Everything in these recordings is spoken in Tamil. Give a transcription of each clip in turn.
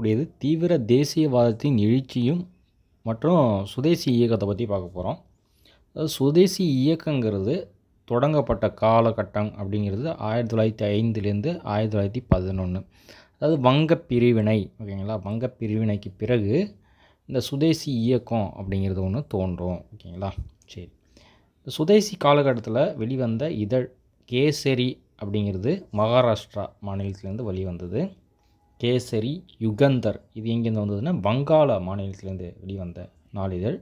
கூடியது தீவிர தேசியவாதத்தின் எழுச்சியும் மற்றும் சுதேசி இயக்கத்தை பற்றி பார்க்க போகிறோம் அதாவது சுதேசி இயக்கங்கிறது தொடங்கப்பட்ட காலகட்டம் அப்படிங்கிறது ஆயிரத்தி தொள்ளாயிரத்தி ஐந்துலேருந்து ஆயிரத்தி தொள்ளாயிரத்தி பதினொன்று அதாவது வங்க பிரிவினை ஓகேங்களா வங்க பிரிவினைக்கு பிறகு இந்த சுதேசி இயக்கம் அப்படிங்கிறது ஒன்று தோன்றும் ஓகேங்களா சரி இந்த சுதேசி காலகட்டத்தில் வெளிவந்த இதழ் கேசரி அப்படிங்கிறது மகாராஷ்டிரா மாநிலத்திலேருந்து வெளிவந்தது கேசரி யுகந்தர் இது எங்கேருந்து வந்ததுன்னா வங்காள மாநிலத்திலேருந்து வெளிவந்த நாளிதழ்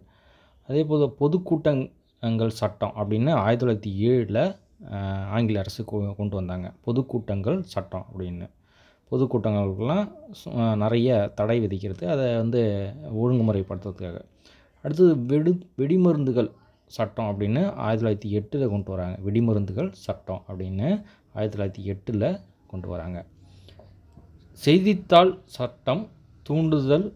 அதே போல் பொதுக்கூட்டங்கள் சட்டம் அப்படின்னு ஆயிரத்தி தொள்ளாயிரத்தி ஏழில் ஆங்கில அரசு கொண்டு வந்தாங்க பொதுக்கூட்டங்கள் சட்டம் அப்படின்னு பொதுக்கூட்டங்களுக்கெல்லாம் நிறைய தடை விதிக்கிறது அதை வந்து ஒழுங்குமுறைப்படுத்துறதுக்காக அடுத்தது வெடு வெடிமருந்துகள் சட்டம் அப்படின்னு ஆயிரத்தி தொள்ளாயிரத்தி எட்டில் கொண்டு வராங்க வெடிமருந்துகள் சட்டம் அப்படின்னு ஆயிரத்தி தொள்ளாயிரத்தி எட்டில் கொண்டு வராங்க செய்தித்தாள் சட்டம் தூண்டுதல்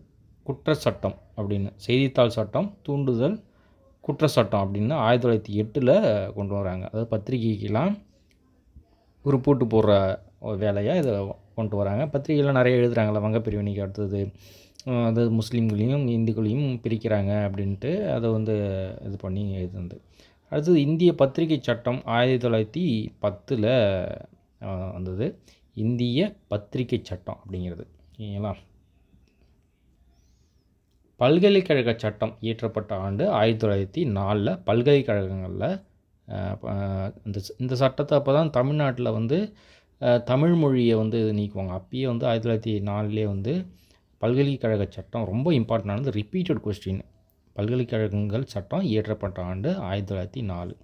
குற்றச்சட்டம் அப்படின்னு செய்தித்தாள் சட்டம் தூண்டுதல் குற்ற சட்டம் அப்படின்னு ஆயிரத்தி தொள்ளாயிரத்தி எட்டில் கொண்டு வராங்க அதாவது பத்திரிகைக்கெலாம் ஒரு போட்டு போடுற வேலையாக இதை கொண்டு வராங்க பத்திரிகைலாம் நிறைய எழுதுகிறாங்களே வங்க பிரிவினைக்கு அடுத்தது அதாவது முஸ்லீம்களையும் இந்துக்களையும் பிரிக்கிறாங்க அப்படின்ட்டு அதை வந்து இது பண்ணி எழுதுந்து அடுத்தது இந்திய பத்திரிகை சட்டம் ஆயிரத்தி தொள்ளாயிரத்தி பத்தில் வந்தது இந்திய பத்திரிகை சட்டம் அப்படிங்கிறது சரிங்களா பல்கலைக்கழக சட்டம் இயற்றப்பட்ட ஆண்டு ஆயிரத்தி தொள்ளாயிரத்தி நாலில் பல்கலைக்கழகங்களில் இந்த இந்த சட்டத்தை அப்போ தான் தமிழ்நாட்டில் வந்து தமிழ் மொழியை வந்து நீக்குவாங்க அப்பயே வந்து ஆயிரத்தி தொள்ளாயிரத்தி நாலுலேயே வந்து பல்கலைக்கழக சட்டம் ரொம்ப இம்பார்ட்டண்டானது ரிப்பீட்டட் கொஸ்டின் பல்கலைக்கழகங்கள் சட்டம் இயற்றப்பட்ட ஆண்டு ஆயிரத்தி தொள்ளாயிரத்தி நாலு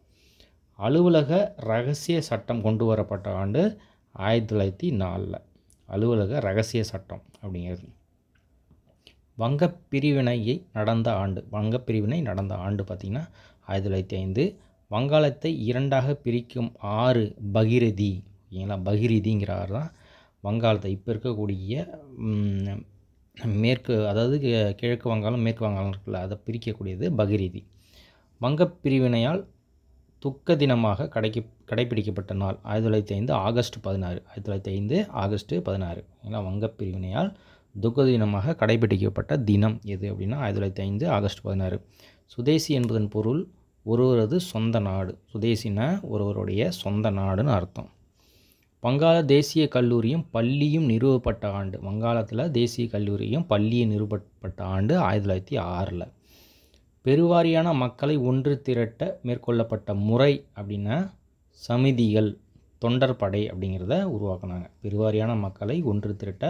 அலுவலக ரகசிய சட்டம் கொண்டு வரப்பட்ட ஆண்டு ஆயிரத்தி தொள்ளாயிரத்தி நாலில் அலுவலக ரகசிய சட்டம் அப்படிங்கிறது வங்க பிரிவினையை நடந்த ஆண்டு வங்க பிரிவினை நடந்த ஆண்டு பார்த்திங்கன்னா ஆயிரத்தி தொள்ளாயிரத்தி ஐந்து வங்காளத்தை இரண்டாக பிரிக்கும் ஆறு பகிரதி ஓகேங்களா ஆறு தான் வங்காளத்தை இப்போ இருக்கக்கூடிய மேற்கு அதாவது கிழக்கு வங்காளம் மேற்கு வங்காளம் இருக்குல்ல அதை பிரிக்கக்கூடியது பகிரதி வங்க பிரிவினையால் துக்க தினமாக கடைக்கி கடைப்பிடிக்கப்பட்ட நாள் ஆயிரத்தி தொள்ளாயிரத்தி ஐந்து ஆகஸ்ட் பதினாறு ஆயிரத்தி தொள்ளாயிரத்தி ஐந்து ஆகஸ்ட் பதினாறு ஏன்னா வங்க பிரிவினையால் துக்க தினமாக கடைபிடிக்கப்பட்ட தினம் எது அப்படின்னா ஆயிரத்தி தொள்ளாயிரத்தி ஐந்து ஆகஸ்ட் பதினாறு சுதேசி என்பதன் பொருள் ஒருவரது சொந்த நாடு சுதேசினா ஒருவருடைய சொந்த நாடுன்னு அர்த்தம் வங்காள தேசிய கல்லூரியும் பள்ளியும் நிறுவப்பட்ட ஆண்டு வங்காளத்தில் தேசிய கல்லூரியும் பள்ளியும் நிறுவப்பட்ட ஆண்டு ஆயிரத்தி தொள்ளாயிரத்தி ஆறில் பெருவாரியான மக்களை ஒன்று திரட்ட மேற்கொள்ளப்பட்ட முறை அப்படின்னா சமிதிகள் தொண்டர்படை அப்படிங்கிறத உருவாக்குனாங்க பெருவாரியான மக்களை ஒன்று திரட்ட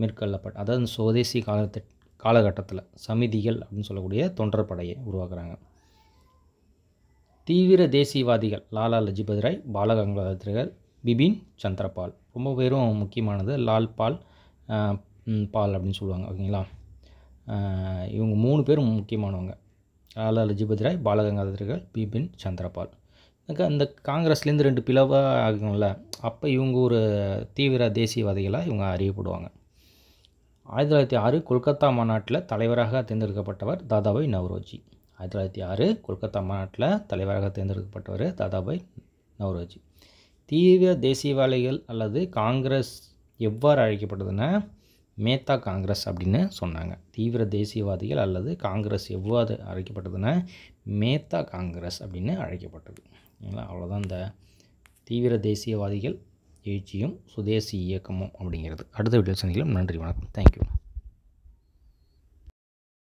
மேற்கொள்ளப்பட்ட அதாவது சுவதேசி காலத்த காலகட்டத்தில் சமிதிகள் அப்படின்னு சொல்லக்கூடிய தொண்டர்படையை உருவாக்குறாங்க தீவிர தேசியவாதிகள் லாலா லஜிபதி ராய் பாலகங்காதர திலகர் பிபின் சந்திரபால் ரொம்ப பேரும் முக்கியமானது லால் பால் பால் அப்படின்னு சொல்லுவாங்க ஓகேங்களா இவங்க மூணு பேரும் முக்கியமானவங்க லாலா லஜபதி ராய் பாலகங்காதர் பிபின் சந்திரபால் அந்த காங்கிரஸ்லேருந்து ரெண்டு பிளவாக ஆகுங்கள அப்போ இவங்க ஒரு தீவிர தேசியவாதிகளாக இவங்க அறியப்படுவாங்க ஆயிரத்தி தொள்ளாயிரத்தி ஆறு கொல்கத்தா மாநாட்டில் தலைவராக தேர்ந்தெடுக்கப்பட்டவர் தாதாபாய் நவ்ரோஜி ஆயிரத்தி தொள்ளாயிரத்தி ஆறு கொல்கத்தா மாநாட்டில் தலைவராக தேர்ந்தெடுக்கப்பட்டவர் தாதாபாய் நவ்ரோஜி தீவிர தேசியவாதிகள் அல்லது காங்கிரஸ் எவ்வாறு அழைக்கப்பட்டதுன்னா மேத்தா காங்கிரஸ் அப்படின்னு சொன்னாங்க தீவிர தேசியவாதிகள் அல்லது காங்கிரஸ் எவ்வாறு அழைக்கப்பட்டதுன்னா மேத்தா காங்கிரஸ் அப்படின்னு அழைக்கப்பட்டது ஓகேங்களா அவ்வளோதான் இந்த தீவிர தேசியவாதிகள் எழுச்சியும் சுதேசி இயக்கமும் அப்படிங்கிறது அடுத்த வீடியோ சந்திக்கலாம் நன்றி வணக்கம் தேங்க்யூ